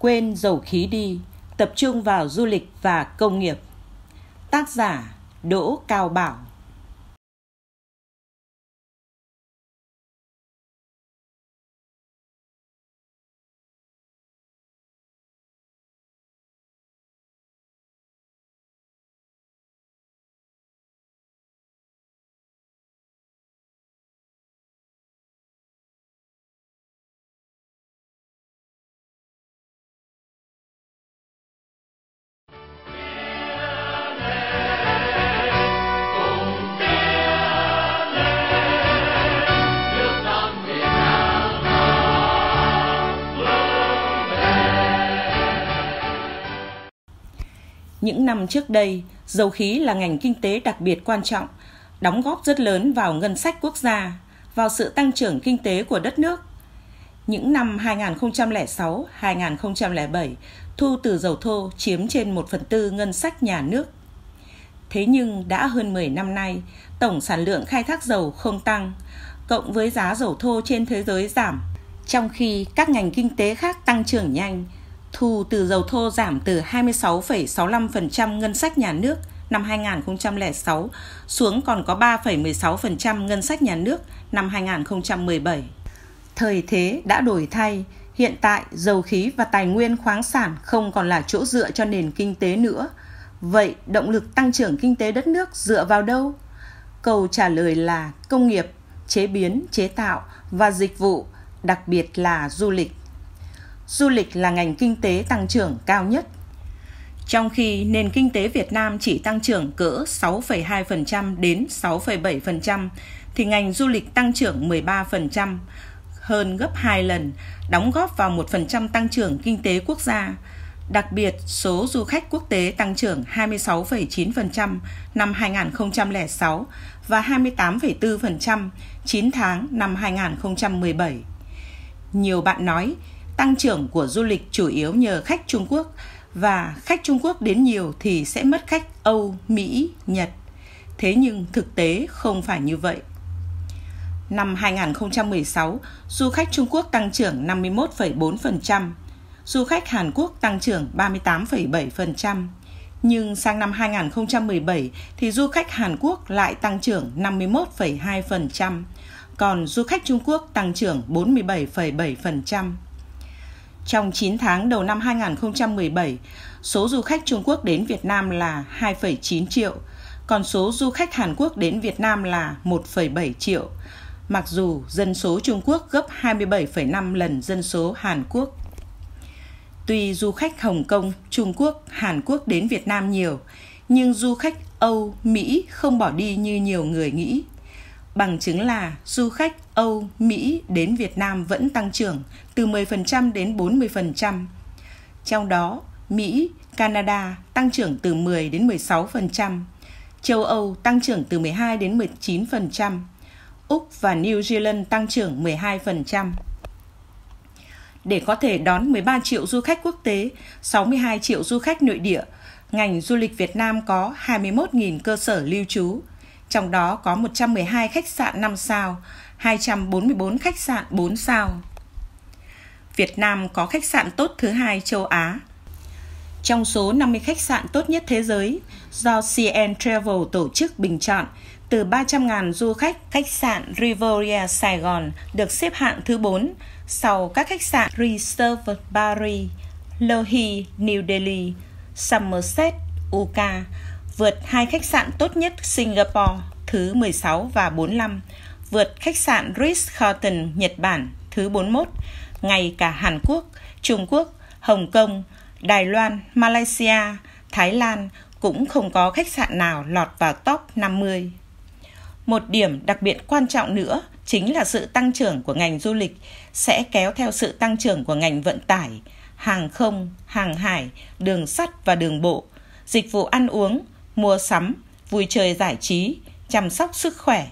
Quên dầu khí đi, tập trung vào du lịch và công nghiệp. Tác giả Đỗ Cao Bảo Những năm trước đây, dầu khí là ngành kinh tế đặc biệt quan trọng, đóng góp rất lớn vào ngân sách quốc gia, vào sự tăng trưởng kinh tế của đất nước. Những năm 2006-2007, thu từ dầu thô chiếm trên 1 phần tư ngân sách nhà nước. Thế nhưng đã hơn 10 năm nay, tổng sản lượng khai thác dầu không tăng, cộng với giá dầu thô trên thế giới giảm, trong khi các ngành kinh tế khác tăng trưởng nhanh, Thu từ dầu thô giảm từ 26,65% ngân sách nhà nước năm 2006 xuống còn có 3,16% ngân sách nhà nước năm 2017. Thời thế đã đổi thay, hiện tại dầu khí và tài nguyên khoáng sản không còn là chỗ dựa cho nền kinh tế nữa. Vậy động lực tăng trưởng kinh tế đất nước dựa vào đâu? Câu trả lời là công nghiệp, chế biến, chế tạo và dịch vụ, đặc biệt là du lịch du lịch là ngành kinh tế tăng trưởng cao nhất. Trong khi nền kinh tế Việt Nam chỉ tăng trưởng cỡ 6,2% đến 6,7%, thì ngành du lịch tăng trưởng 13%, hơn gấp 2 lần, đóng góp vào 1% tăng trưởng kinh tế quốc gia. Đặc biệt, số du khách quốc tế tăng trưởng 26,9% năm 2006 và 28,4% 9 tháng năm 2017. Nhiều bạn nói, Tăng trưởng của du lịch chủ yếu nhờ khách Trung Quốc và khách Trung Quốc đến nhiều thì sẽ mất khách Âu, Mỹ, Nhật. Thế nhưng thực tế không phải như vậy. Năm 2016, du khách Trung Quốc tăng trưởng 51,4%, du khách Hàn Quốc tăng trưởng 38,7%. Nhưng sang năm 2017 thì du khách Hàn Quốc lại tăng trưởng 51,2%, còn du khách Trung Quốc tăng trưởng 47,7%. Trong 9 tháng đầu năm 2017, số du khách Trung Quốc đến Việt Nam là 2,9 triệu, còn số du khách Hàn Quốc đến Việt Nam là 1,7 triệu. Mặc dù dân số Trung Quốc gấp 27,5 lần dân số Hàn Quốc. Tuy du khách Hồng Kông, Trung Quốc, Hàn Quốc đến Việt Nam nhiều, nhưng du khách Âu, Mỹ không bỏ đi như nhiều người nghĩ. Bằng chứng là du khách Âu, Mỹ đến Việt Nam vẫn tăng trưởng từ 10% đến 40%. Trong đó, Mỹ, Canada tăng trưởng từ 10 đến 16%, châu Âu tăng trưởng từ 12 đến 19%, Úc và New Zealand tăng trưởng 12%. Để có thể đón 13 triệu du khách quốc tế, 62 triệu du khách nội địa, ngành du lịch Việt Nam có 21.000 cơ sở lưu trú, trong đó có 112 khách sạn 5 sao, 244 khách sạn 4 sao. Việt Nam có khách sạn tốt thứ hai châu Á. Trong số 50 khách sạn tốt nhất thế giới do CN Travel tổ chức bình chọn, từ 300.000 du khách, khách sạn Riviera Sài Gòn được xếp hạng thứ 4 sau các khách sạn Reserve Paris, Lohi, New Delhi, Somerset, UK vượt hai khách sạn tốt nhất Singapore thứ 16 và 45, vượt khách sạn Ritz-Carlton Nhật Bản thứ 41, ngày cả Hàn Quốc, Trung Quốc, Hồng Kông, Đài Loan, Malaysia, Thái Lan cũng không có khách sạn nào lọt vào top 50. Một điểm đặc biệt quan trọng nữa chính là sự tăng trưởng của ngành du lịch sẽ kéo theo sự tăng trưởng của ngành vận tải, hàng không, hàng hải, đường sắt và đường bộ, dịch vụ ăn uống, mua sắm, vui chơi giải trí, chăm sóc sức khỏe.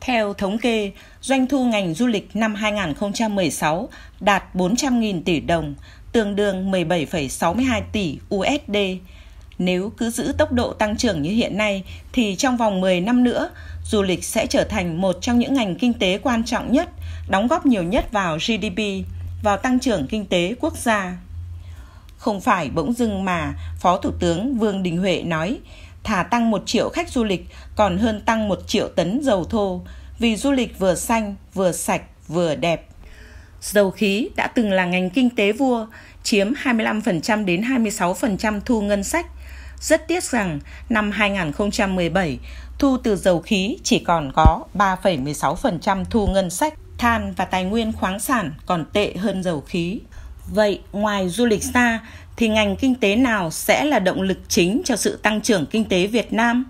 Theo thống kê, doanh thu ngành du lịch năm 2016 đạt 400.000 tỷ đồng, tương đương 17,62 tỷ USD. Nếu cứ giữ tốc độ tăng trưởng như hiện nay thì trong vòng 10 năm nữa, du lịch sẽ trở thành một trong những ngành kinh tế quan trọng nhất, đóng góp nhiều nhất vào GDP, vào tăng trưởng kinh tế quốc gia. Không phải bỗng dưng mà Phó Thủ tướng Vương Đình Huệ nói thà tăng 1 triệu khách du lịch còn hơn tăng 1 triệu tấn dầu thô vì du lịch vừa xanh, vừa sạch, vừa đẹp. Dầu khí đã từng là ngành kinh tế vua, chiếm 25% đến 26% thu ngân sách. Rất tiếc rằng năm 2017, thu từ dầu khí chỉ còn có 3,16% thu ngân sách. Than và tài nguyên khoáng sản còn tệ hơn dầu khí. Vậy ngoài du lịch xa thì ngành kinh tế nào sẽ là động lực chính cho sự tăng trưởng kinh tế Việt Nam?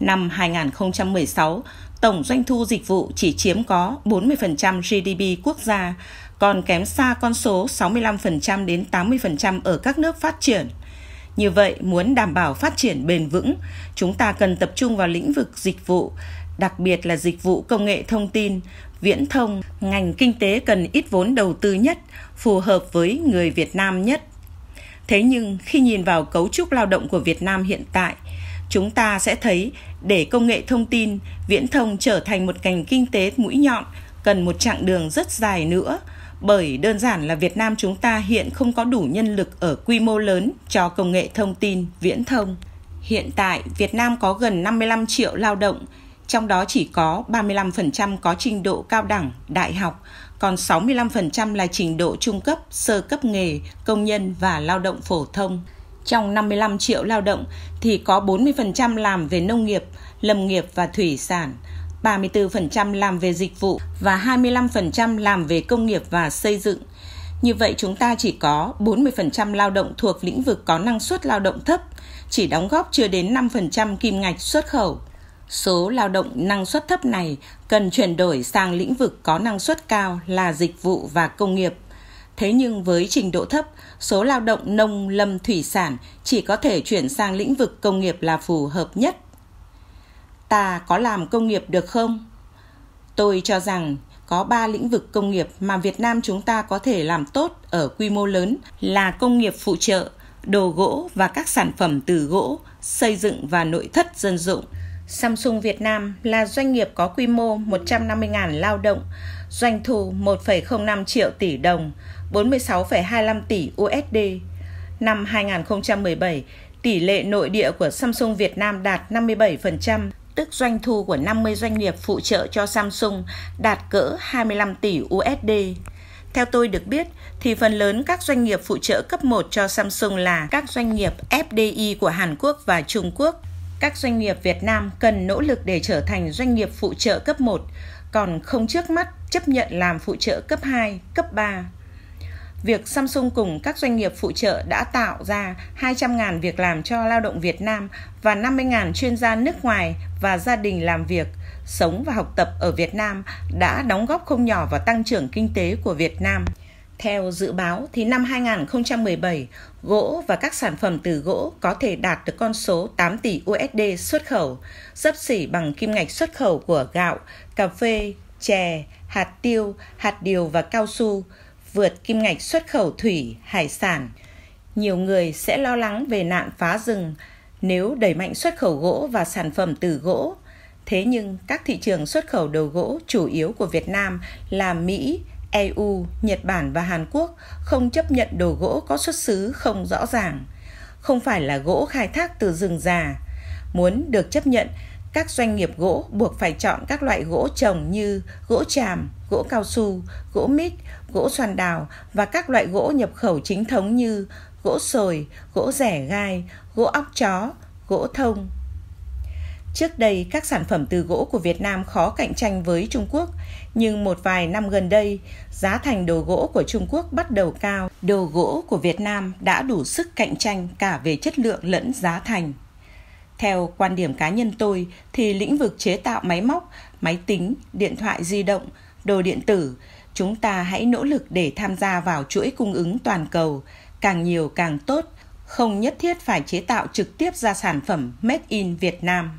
Năm 2016, tổng doanh thu dịch vụ chỉ chiếm có 40% GDP quốc gia, còn kém xa con số 65% đến 80% ở các nước phát triển. Như vậy, muốn đảm bảo phát triển bền vững, chúng ta cần tập trung vào lĩnh vực dịch vụ, đặc biệt là dịch vụ công nghệ thông tin, viễn thông, ngành kinh tế cần ít vốn đầu tư nhất, phù hợp với người Việt Nam nhất. Thế nhưng khi nhìn vào cấu trúc lao động của Việt Nam hiện tại, chúng ta sẽ thấy để công nghệ thông tin, viễn thông trở thành một ngành kinh tế mũi nhọn cần một chặng đường rất dài nữa, bởi đơn giản là Việt Nam chúng ta hiện không có đủ nhân lực ở quy mô lớn cho công nghệ thông tin, viễn thông. Hiện tại, Việt Nam có gần 55 triệu lao động, trong đó chỉ có 35% có trình độ cao đẳng, đại học, còn 65% là trình độ trung cấp, sơ cấp nghề, công nhân và lao động phổ thông. Trong 55 triệu lao động thì có 40% làm về nông nghiệp, lâm nghiệp và thủy sản, 34% làm về dịch vụ và 25% làm về công nghiệp và xây dựng. Như vậy chúng ta chỉ có 40% lao động thuộc lĩnh vực có năng suất lao động thấp, chỉ đóng góp chưa đến 5% kim ngạch xuất khẩu. Số lao động năng suất thấp này cần chuyển đổi sang lĩnh vực có năng suất cao là dịch vụ và công nghiệp. Thế nhưng với trình độ thấp, số lao động nông lâm thủy sản chỉ có thể chuyển sang lĩnh vực công nghiệp là phù hợp nhất. Ta có làm công nghiệp được không? Tôi cho rằng có 3 lĩnh vực công nghiệp mà Việt Nam chúng ta có thể làm tốt ở quy mô lớn là công nghiệp phụ trợ, đồ gỗ và các sản phẩm từ gỗ, xây dựng và nội thất dân dụng. Samsung Việt Nam là doanh nghiệp có quy mô 150.000 lao động, doanh thu 1,05 triệu tỷ đồng, 46,25 tỷ USD. Năm 2017, tỷ lệ nội địa của Samsung Việt Nam đạt 57%, tức doanh thu của 50 doanh nghiệp phụ trợ cho Samsung đạt cỡ 25 tỷ USD. Theo tôi được biết, thì phần lớn các doanh nghiệp phụ trợ cấp 1 cho Samsung là các doanh nghiệp FDI của Hàn Quốc và Trung Quốc, các doanh nghiệp Việt Nam cần nỗ lực để trở thành doanh nghiệp phụ trợ cấp 1, còn không trước mắt chấp nhận làm phụ trợ cấp 2, cấp 3. Việc Samsung cùng các doanh nghiệp phụ trợ đã tạo ra 200.000 việc làm cho lao động Việt Nam và 50.000 chuyên gia nước ngoài và gia đình làm việc, sống và học tập ở Việt Nam đã đóng góp không nhỏ vào tăng trưởng kinh tế của Việt Nam. Theo dự báo thì năm 2017, gỗ và các sản phẩm từ gỗ có thể đạt được con số 8 tỷ USD xuất khẩu, sấp xỉ bằng kim ngạch xuất khẩu của gạo, cà phê, chè, hạt tiêu, hạt điều và cao su, vượt kim ngạch xuất khẩu thủy, hải sản. Nhiều người sẽ lo lắng về nạn phá rừng nếu đẩy mạnh xuất khẩu gỗ và sản phẩm từ gỗ. Thế nhưng các thị trường xuất khẩu đầu gỗ chủ yếu của Việt Nam là Mỹ, EU, Nhật Bản và Hàn Quốc không chấp nhận đồ gỗ có xuất xứ không rõ ràng, không phải là gỗ khai thác từ rừng già. Muốn được chấp nhận, các doanh nghiệp gỗ buộc phải chọn các loại gỗ trồng như gỗ tràm, gỗ cao su, gỗ mít, gỗ xoan đào và các loại gỗ nhập khẩu chính thống như gỗ sồi, gỗ rẻ gai, gỗ óc chó, gỗ thông, Trước đây, các sản phẩm từ gỗ của Việt Nam khó cạnh tranh với Trung Quốc, nhưng một vài năm gần đây, giá thành đồ gỗ của Trung Quốc bắt đầu cao. Đồ gỗ của Việt Nam đã đủ sức cạnh tranh cả về chất lượng lẫn giá thành. Theo quan điểm cá nhân tôi thì lĩnh vực chế tạo máy móc, máy tính, điện thoại di động, đồ điện tử, chúng ta hãy nỗ lực để tham gia vào chuỗi cung ứng toàn cầu, càng nhiều càng tốt, không nhất thiết phải chế tạo trực tiếp ra sản phẩm made in Việt Nam.